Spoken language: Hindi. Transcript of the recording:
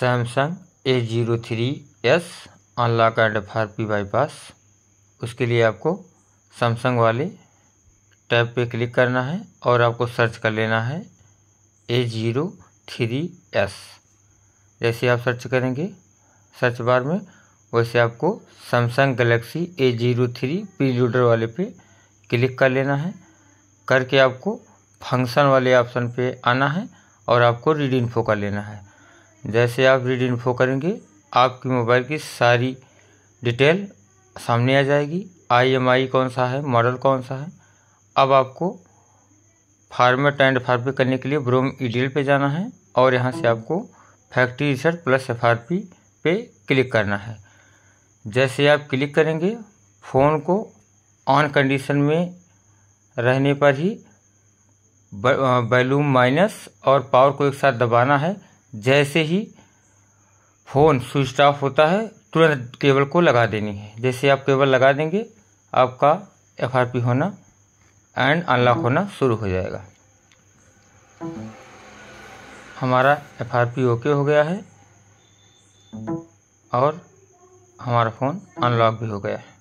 Samsung A zero three S unlock and F R P bypass उसके लिए आपको सैमसंग वाले टैब पे क्लिक करना है और आपको सर्च कर लेना है ए ज़ीरो थ्री एस जैसे आप सर्च करेंगे सर्च बार में वैसे आपको Samsung Galaxy A zero three P loader वाले पे क्लिक कर लेना है करके आपको फंक्शन वाले ऑप्शन पे आना है और आपको रीड इन्फो कर लेना है जैसे आप रीड इन्फो करेंगे आपकी मोबाइल की सारी डिटेल सामने आ जाएगी आईएमआई कौन सा है मॉडल कौन सा है अब आपको फार्मेट एंड फॉर्पी करने के लिए ब्रोम ई e पे जाना है और यहाँ से आपको फैक्ट्री रिसर्च प्लस एफ पे क्लिक करना है जैसे आप क्लिक करेंगे फ़ोन को ऑन कंडीशन में रहने पर ही वैल्यूम माइनस और पावर को एक साथ दबाना है जैसे ही फ़ोन स्विच ऑफ होता है तुरंत केबल को लगा देनी है जैसे आप केबल लगा देंगे आपका एफ होना एंड अनलॉक होना शुरू हो जाएगा हमारा एफ आर पी ओके हो गया है और हमारा फ़ोन अनलॉक भी हो गया है